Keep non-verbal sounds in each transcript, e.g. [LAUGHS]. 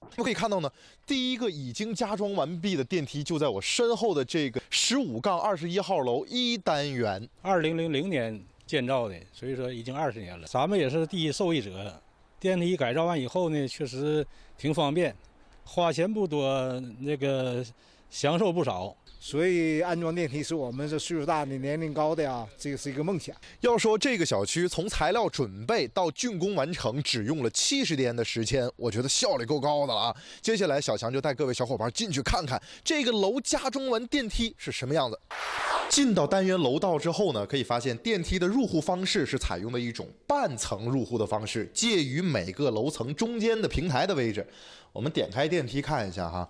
我们可以看到呢，第一个已经加装完毕的电梯就在我身后的这个十五杠二十一号楼一单元，二零零零年建造的，所以说已经二十年了。咱们也是第一受益者，电梯改造完以后呢，确实挺方便。花钱不多，那个享受不少，所以安装电梯是我们这岁数大的、年龄高的呀，这个是一个梦想。要说这个小区从材料准备到竣工完成，只用了七十天的时间，我觉得效率够高的了啊。接下来，小强就带各位小伙伴进去看看这个楼加装完电梯是什么样子。进到单元楼道之后呢，可以发现电梯的入户方式是采用的一种半层入户的方式，介于每个楼层中间的平台的位置。我们点开电梯看一下哈。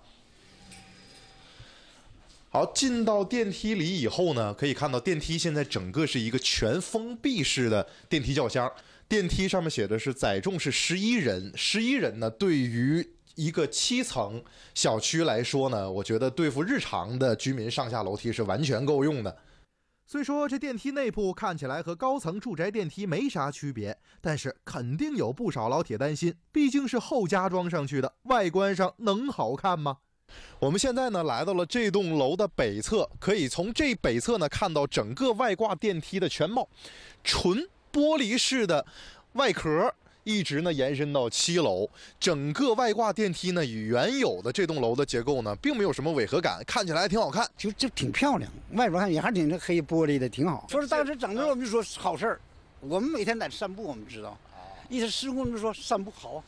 好，进到电梯里以后呢，可以看到电梯现在整个是一个全封闭式的电梯轿厢。电梯上面写的是载重是十一人，十一人呢对于。一个七层小区来说呢，我觉得对付日常的居民上下楼梯是完全够用的。虽说这电梯内部看起来和高层住宅电梯没啥区别，但是肯定有不少老铁担心，毕竟是后加装上去的，外观上能好看吗？我们现在呢来到了这栋楼的北侧，可以从这北侧呢看到整个外挂电梯的全貌，纯玻璃式的外壳。一直呢延伸到七楼，整个外挂电梯呢与原有的这栋楼的结构呢并没有什么违和感，看起来还挺好看，就就挺漂亮。外边看也还是挺这黑玻璃的，挺好。说是当时整的我们就说好事儿，我们每天在散步，我们知道，意思施工就说散步好。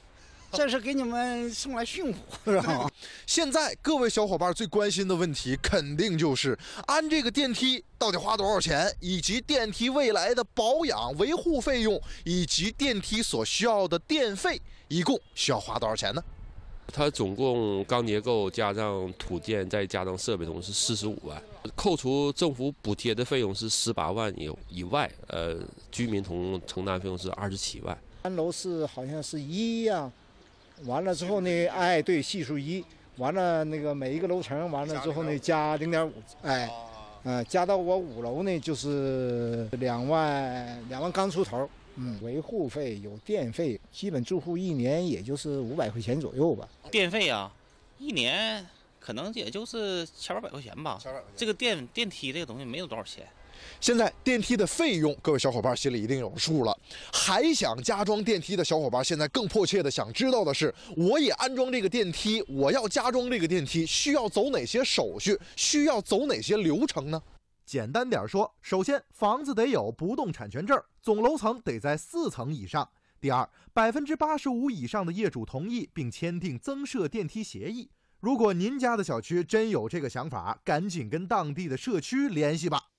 这 [LAUGHS] 是给你们送来驯福，[LAUGHS] 是吧？现在各位小伙伴最关心的问题，肯定就是安这个电梯到底花多少钱，以及电梯未来的保养维护费用，以及电梯所需要的电费，一共需要花多少钱呢？它总共钢结构加上土建再加上设备，总共是四十五万，扣除政府补贴的费用是十八万以以外，呃，居民同承担费用是二十七万。三楼是好像是一呀。完了之后呢？哎，对，系数一。完了那个每一个楼层，完了之后呢，加零点五。哎，嗯，加到我五楼呢，就是两万两万刚出头。嗯，维护费有电费，基本住户一年也就是五百块钱左右吧。电费啊，一年可能也就是千八百块钱吧。千八百块钱。这个电电梯这个东西没有多少钱。现在电梯的费用，各位小伙伴心里一定有数了。还想加装电梯的小伙伴，现在更迫切的想知道的是：我也安装这个电梯，我要加装这个电梯，需要走哪些手续？需要走哪些流程呢？简单点说，首先房子得有不动产权证，总楼层得在四层以上。第二，百分之八十五以上的业主同意并签订增设电梯协议。如果您家的小区真有这个想法，赶紧跟当地的社区联系吧。